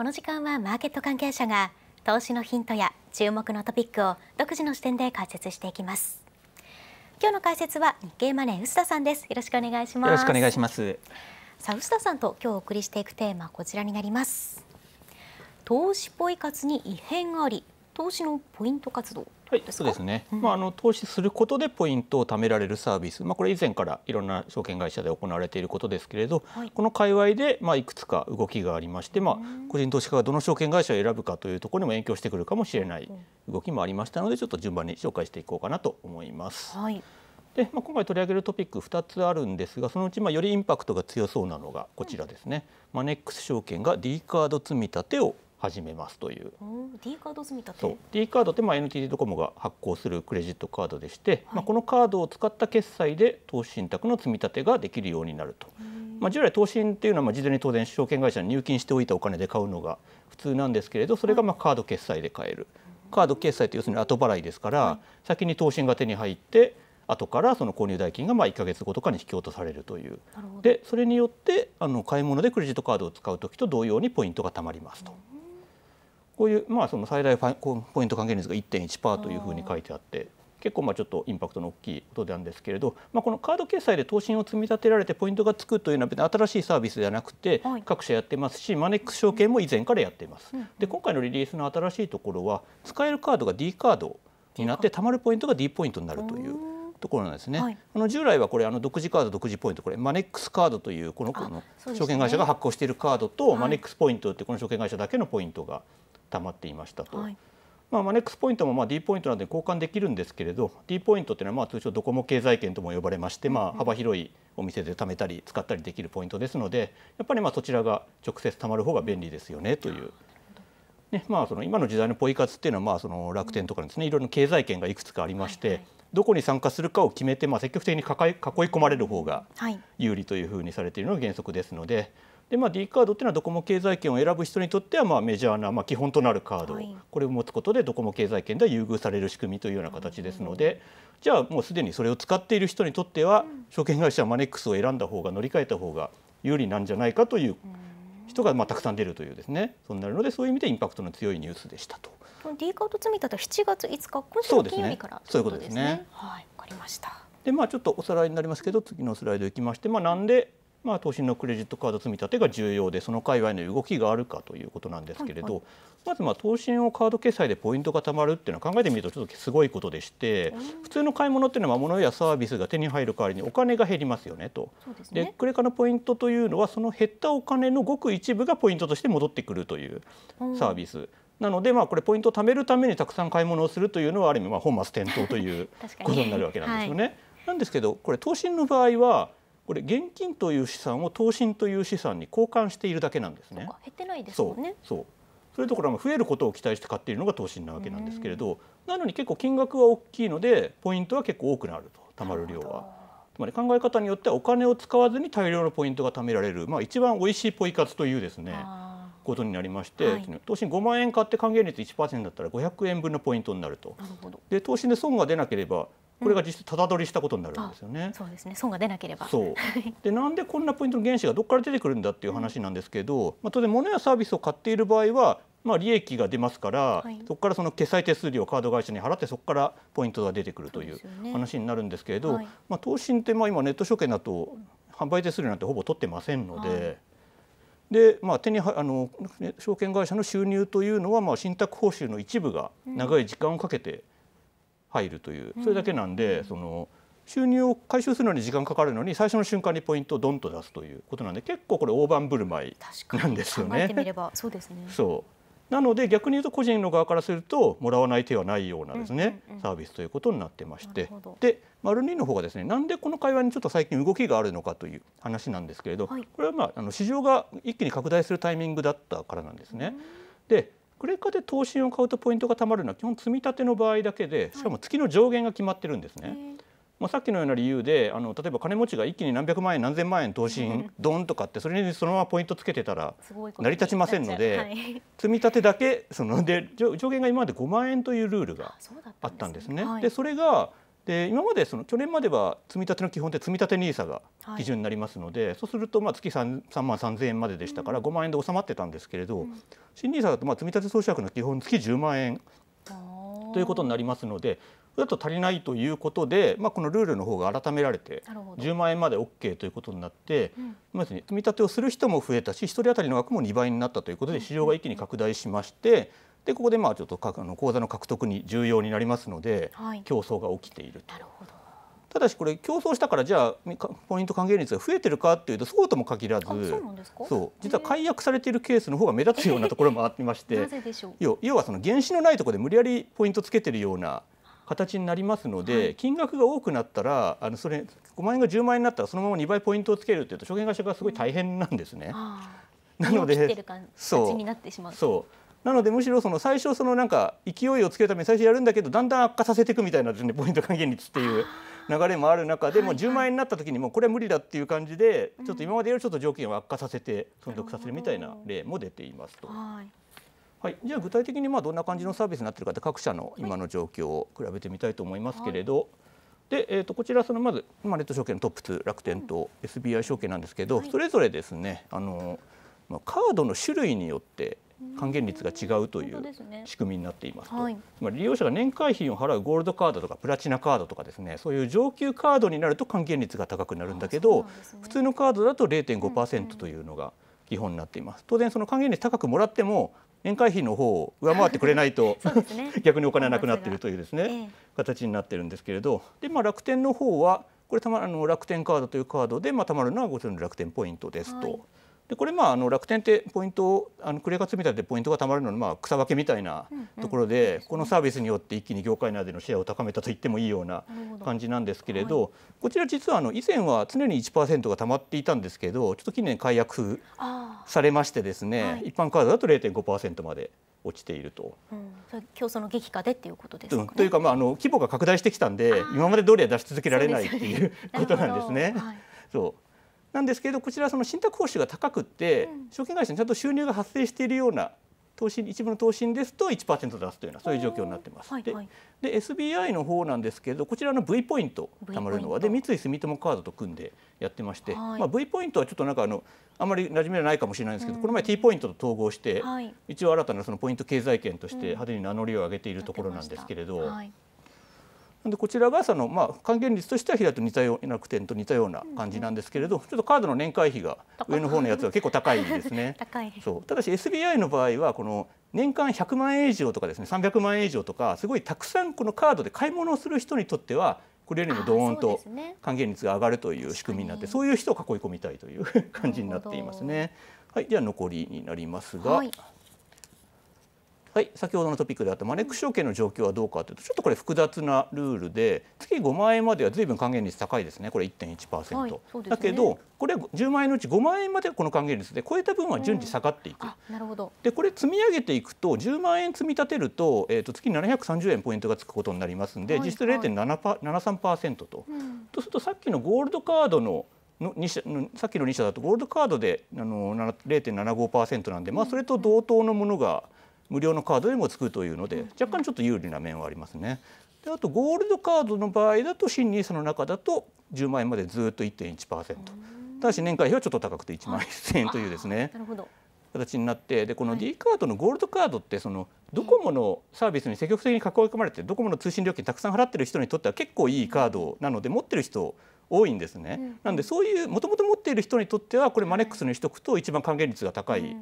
この時間はマーケット関係者が投資のヒントや注目のトピックを独自の視点で解説していきます今日の解説は日経マネー臼田さんですよろしくお願いしますよろしくお願いしますさあ臼田さんと今日お送りしていくテーマこちらになります投資ポイ活に異変あり投資のポイント活動はい、そうですね、うん、まあ、あの投資することでポイントを貯められるサービス、まあ、これ以前からいろんな証券会社で行われていることですけれど、はい、この界隈で、まあ、いくつか動きがありまして、まあ、個人投資家がどの証券会社を選ぶかというところにも影響してくるかもしれない動きもありましたのでちょっと順番に紹介していこうかなと思います。はいで、まあ、今回取り上げるトピック2つあるんですがそのうちまあよりインパクトが強そうなのがこちらですね、うん、マネックス証券が D カード積み立てを始めますという。D カード積み立て。D カードってまあ NTT ドコモが発行するクレジットカードでして、はい、まあこのカードを使った決済で投資信託の積み立てができるようになると。まあ従来投資っていうのはまあ事前に当然証券会社に入金しておいたお金で買うのが普通なんですけれど、それがまあカード決済で買える。カード決済って要するに後払いですから、はい、先に投信が手に入って。後からその購入代金がまあ1か月後とかに引き落とされるというでそれによってあの買い物でクレジットカードを使う時と同様にポイントがたまりますと。うんこういう、まあ、その最大ポイント還元率が1.1%というふうに書いてあって。結構まあちょっとインパクトの大きいことなんですけれど、まあ、このカード決済で投信を積み立てられてポイントがつくというのは新しいサービスではなくて各社やってますし、はい、マネックス証券も以前からやっています。で今回のリリースの新しいところは使えるカードが D カードになってたまるポイントが D ポイントになるという。ところなんですね、はい、あの従来はこれあの独自カード独自ポイントこれマネックスカードというこのこの証券会社が発行しているカードと、マネックスポイントってこの証券会社だけのポイントが溜まっていましたと。はいまあ、マネックスポイントもまあ D ポイントなどで交換できるんですけれど D ポイントというのはまあ通称ドコモ経済圏とも呼ばれまして、まあ、幅広いお店で貯めたり使ったりできるポイントですのでやっぱりまあそちらが直接貯まる方が便利ですよねという。ねまあ、その今の時代のポイ活っていうのはまあその楽天とかですねいろいろ経済圏がいくつかありまして、どこに参加するかを決めて、まあ、積極的に囲い込まれる方が有利というふうにされているのが原則ですので、で、まあ、D カードっていうのはドコモ経済圏を選ぶ人にとってはまあメジャーな、まあ、基本となるカード、はい、これを持つことでドコモ経済圏では優遇される仕組みというような形ですので、じゃあもうすでにそれを使っている人にとっては、証券会社マネックスを選んだ方が乗り換えた方が有利なんじゃないかという人がまあたくさん出るというですね、そうなるのでそういう意味でインパクトの強いニュースでしたと。D カード積み立て7月5日今週の金曜日からということですね。ねはい、かりました。でまあちょっとおさらいになりますけど、次のスライドいきまして、まあなんでまあ、投資のクレジットカード積み立てが重要で、その界隈の動きがあるかということなんですけれど、はいはい、まずまあ投資をカード決済でポイントがたまるっていうのは考えてみるとちょっとすごいことでして、普通の買い物っていうのは物やサービスが手に入る代わりにお金が減りますよねと。で、ね、クレカのポイントというのはその減ったお金のごく一部がポイントとして戻ってくるというサービス。なので、まあ、これポイントを貯めるためにたくさん買い物をするというのはある意味まあ本末転倒という ことになるわけなんですよね。はい、なんですけどこれ投資の場合はこれ現金という資産を投信という資産に交換しているだけなんですね。減ってないですもんね。そうそうそれところが増えることを期待して買っているのが投信なわけなんですけれど、なのに結構金額は大きいのでポイントは結構多くなると貯まる量は。つまり考え方によってはお金を使わずに大量のポイントが貯められる、まあ、一番おいしいポイ活というですねことになりまして、はい、投資5万円買って還元率1%だったら500円分のポイントになるとで投資で損が出なければこれが実質ただ取りしたことになるんですよね。そうですね損が出なければそう でなんでこんなポイントの原資がどこから出てくるんだっていう話なんですけど、まあ、当然物やサービスを買っている場合はまあ、利益が出ますから、はい、そこからその決済手数料をカード会社に払ってそこからポイントが出てくるという話になるんですけれど、ねはい、まあ、投資ってまあ今ネット証券だと販売手数料なんてほぼ取ってませんので。はいで、まあ、手にあの証券会社の収入というのは、まあ、信託報酬の一部が長い時間をかけて入るというそれだけなんで、その収入を回収するのに時間かかるのに最初の瞬間にポイントをどんと出すということなんで結構これ大盤振る舞いなんですよね。そうですねそうなので逆に言うと個人の側からするともらわない手はないようなですね、サービスということになってましてで丸2の方がですねなんでこの会話にちょっと最近動きがあるのかという話なんですけれど、これはまああの市場が一気に拡大するタイミングだったからなんですね。でクレカで投信を買うとポイントが貯まるのは基本積み立ての場合だけでしかも月の上限が決まってるんですね。まあ、さっきのような理由であの例えば金持ちが一気に何百万円何千万円投資にドンとかってそれにそのままポイントつけてたら成り立ちませんので、積み立てだけそので上限が今まで5万円というルールがあったんですね。そで、ねはい、それがで今までその去年までは積立の基本って積立 NISA が基準になりますので、はい、そうするとまあ月 3, 3万3000円まででしたから5万円で収まってたんですけれど、うん、新 NISA だとまあ積立総額の基本月10万円ということになりますのでそれだと足りないということで、まあ、このルールの方が改められて10万円まで OK ということになって、うん、まず積み立てをする人も増えたし1人当たりの額も2倍になったということで市場が一気に拡大しまして、でここでまあちょっと口座の獲得に重要になりますので、はい、競争が起きていると。なるほどただしこれ競争したからじゃあポイント還元率が増えてるかっていうとそうとも限らずそう実は解約されているケースの方が目立つようなところもありまして 要はその原資のないところで無理やりポイントつけてるような形になりますので、はい、金額が多くなったらあのそれ5万円が10万円になったらそのまま2倍ポイントをつけるっていうと証券会社がすごい大変なんですね。うん、なのでそうなのでむしろその最初そのなんか勢いをつけるために最初やるんだけどだんだん悪化させていくみたいなですねポイント還元率っていう流れもある中でも10万円になった時にもうこれは無理だっていう感じでちょっと今までよりちょっと条件を悪化させて存続させるみたいな例も出ていますと。はい、じゃあ具体的にまあどんな感じのサービスになってるかって各社の今の状況を比べてみたいと思いますけれど、で、えー、とこちらそのまず、まあ、ネット証券のトップ2楽天と SBI 証券なんですけど、それぞれですねあの、まあ、カードの種類によって還元率が違うという仕組みになっていますと、はい、利用者が年会費を払うゴールドカードとかプラチナカードとかですねそういう上級カードになると還元率が高くなるんだけど、ね、普通のカードだと0.5%というのが基本になっています。当然その還元率高くもらっても年会費の方を上回ってくれないと ね、逆にお金がなくなっているというですね、形になってるんですけれどで、まあ、楽天の方はこれたまあの楽天カードというカードで、まあ、たまるのはご存知の楽天ポイントですと。はいでこれまああの楽天ってポイントをあのクレカ積み立てポイントが貯まるののまあ草分けみたいなところで、うんうん、このサービスによって一気に業界内でのシェアを高めたと言ってもいいような感じなんですけれど、はい、こちら実はあの以前は常に1%が貯まっていたんですけどちょっと近年解約されましてですね、はい、一般カードだと0.5%まで落ちていると、うん、競争の激化でっていうことです、ねうん、というか、まあ、あの規模が拡大してきたんで今まで通りは出し続けられないっていう ことなんですね。はい、そうなんですけどこちらその信託報酬が高くって、証券会社にちゃんと収入が発生しているような投資一部の投資ですと1%出すというようなそういう状況になってます。はいはい、で SBI の方なんですけどこちらの V ポイント貯まるのはで三井住友カードと組んでやってまして、はい、まあ、V ポイントはちょっとなんかあのあまり馴染みはないかもしれないんですけど、うん、この前 T ポイントと統合して、はい、一応新たなそのポイント経済圏として派手に名乗りを上げているところなんですけれど。うんなんでこちらがその、まあ、還元率としては平と似たような楽天と似たような感じなんですけれど、ちょっとカードの年会費が上の方のやつは結構高いですね。高 いそうただし SBI の場合はこの年間100万円以上とかですね300万円以上とかすごいたくさんこのカードで買い物をする人にとってはこれよりもドーンと還元率が上がるという仕組みになってそういう人を囲い込みたいという感じになっていますね。はい、では残りになりますが。はい、先ほどのトピックであったマネックス証券の状況はどうかというと、ちょっとこれ複雑なルールで、月5万円まではずいぶん還元率高いですね、これ1.1%、はいね、だけど、これ10万円のうち5万円までこの還元率で、超えた分は順次下がっていく、うん、なるほどでこれ、積み上げていくと、10万円積み立てると、えー、と月730円ポイントがつくことになりますので、はいはい、実質0.73%と、うん、とすると、さっきのゴールドカードのの社さっきの2社だと、ゴールドカードであの0.75%なんで、まあ、それと同等のものが。うん無料のカードでもつくというので若干ちょっと有利な面はありますね。であとゴールドカードの場合だと新 NISA の中だと10万円までずっと1.1%ただし年会費はちょっと高くて1万1000円というですね形になってでこの D カードのゴールドカードってそのドコモのサービスに積極的に囲い込まれてドコモの通信料金たくさん払ってる人にとっては結構いいカードなので持ってる人多いんですね。なんでそういうもともと持っている人にとってはこれマネックスにしとくと一番還元率が高い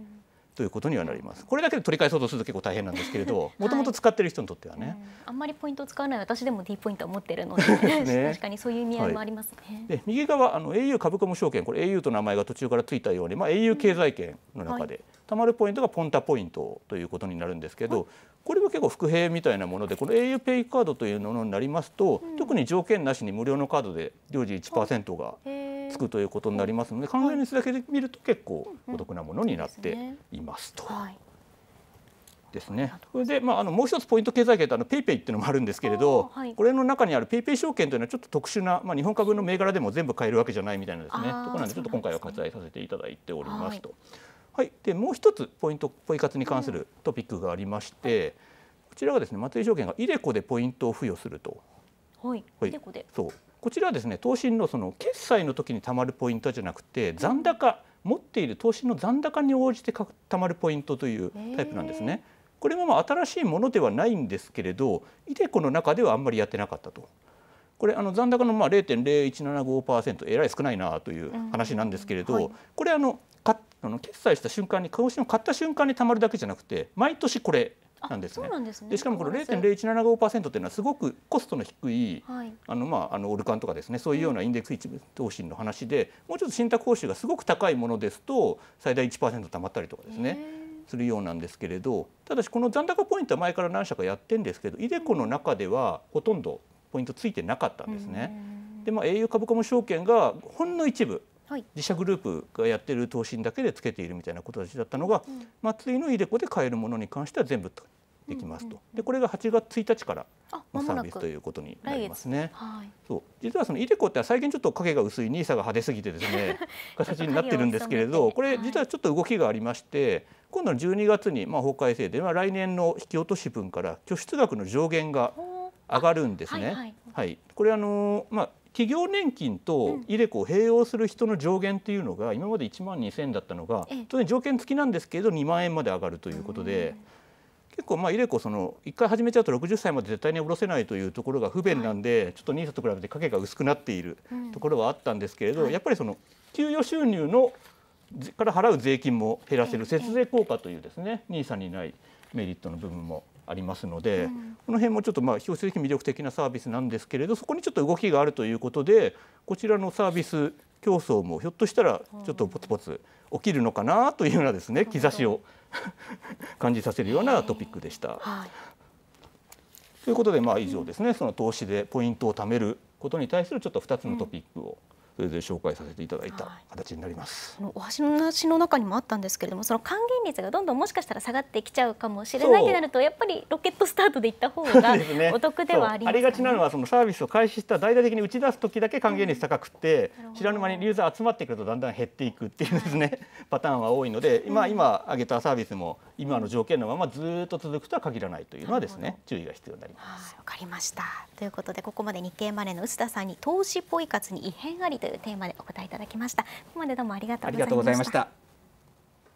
ということにはなります。これだけで取り返そうとすると結構大変なんですけれど、もともと使ってる人にとってはね、はいん、あんまりポイントを使わない私でも D ポイントを持ってるので、ね、確かにそういう意味合いもありますね。はい、で右側あの au 株価も証券これ au と名前が途中からついたように、まあ au 経済圏の中で、うんはい、たまるポイントがポンタポイントということになるんですけど。これは結構副兵みたいなものでこの auPay カードというものになりますと、うん、特に条件なしに無料のカードで常時1%が、えーつくということになりますので関連率だけで見ると結構お得なものになっていますと。ですね。それで、まあ、あのもう一つポイント経済圏とあのペイペイっていうのもあるんですけれど、はい、これの中にあるペイペイ証券というのはちょっと特殊な、まあ、日本株の銘柄でも全部買えるわけじゃないみたいなですねところなんでちょっと今回は割愛させていただいておりますと。はい、はい、でもう一つポイントポイ活に関するトピックがありまして、うん、こちらがですね松井証券がイデコでポイントを付与すると。はい、はい、イデコでそうこちらはですね投資のその決済の時にたまるポイントじゃなくて残高持っている投資の残高に応じてたまるポイントというタイプなんですね。これもまあ新しいものではないんですけれどイデコの中ではあんまりやってなかったと。これあの残高のまあ0.0175%えらい少ないなという話なんですけれど、はい、これあのかあの決済した瞬間に投資を買った瞬間にたまるだけじゃなくて毎年これなんですね。で、ね、しかもこの0.0175%っていうのはすごくコストの低い、はい、あのまああのオルカンとかですねそういうようなインデックス一部投資の話で、もうちょっと信託報酬がすごく高いものですと最大1%貯まったりとかですね。するようなんですけれどただしこの残高ポイントは前から何社かやってんですけど iDeCo の中ではほとんどポイントついてなかったんですね。でまあ、英雄株価も証券がほんの一部はい、自社グループがやっている投信だけでつけているみたいな形だったのが、うん、祭のイデコで買えるものに関しては全部できますと、うんうん、でこれが8月1日からのサービスということになりますね。はい、そう実はそのイデコって最近ちょっと影が薄い NISA が派手すぎてですね 形になってるんですけれどこれ実はちょっと動きがありまして。今度の12月にまあ法改正であ、来年の引き落とし分から拠出額の上限が上がるんですね。はい、はいはい、これあのまあ企業年金とイデコを併用する人の上限っていうのが今まで1万2,000円だったのが当然条件付きなんですけど2万円まで上がるということで。結構まあイデコその1回始めちゃうと60歳まで絶対に下ろせないというところが不便なんで、ちょっと NISA と比べて影が薄くなっているところはあったんですけれど、やっぱりその給与収入のから払う税金も減らせる節税効果というですね NISA にないメリットの部分もありますので、うん、この辺もちょっとまあ表較的魅力的なサービスなんですけれどそこにちょっと動きがあるということでこちらのサービス競争もひょっとしたらちょっとぽつぽつ起きるのかなというようなですね兆しを 感じさせるようなトピックでした。はい、ということでまあ以上ですね、うん、その投資でポイントを貯めることに対するちょっと2つのトピックをそれで紹介させていただいた形になります、はい、お話の中にもあったんですけれどもその還元率がどんどんもしかしたら下がってきちゃうかもしれないとなるとやっぱりロケットスタートでいった方が お得ではあります、ねね、ありがちなのはそのサービスを開始した大々的に打ち出す時だけ還元率高くて、うん、知らぬ間にユーザー集まってくるとだんだん減っていくっていうですね、はい、パターンは多いので今、今挙げたサービスも今の条件のままずっと続くとは限らないというのはですね注意が必要になりますわかりましたということでここまで日経マネーの臼田さんに投資ポイ活に異変ありというテーマでお答えいただきましたここまでどうもありがとうございました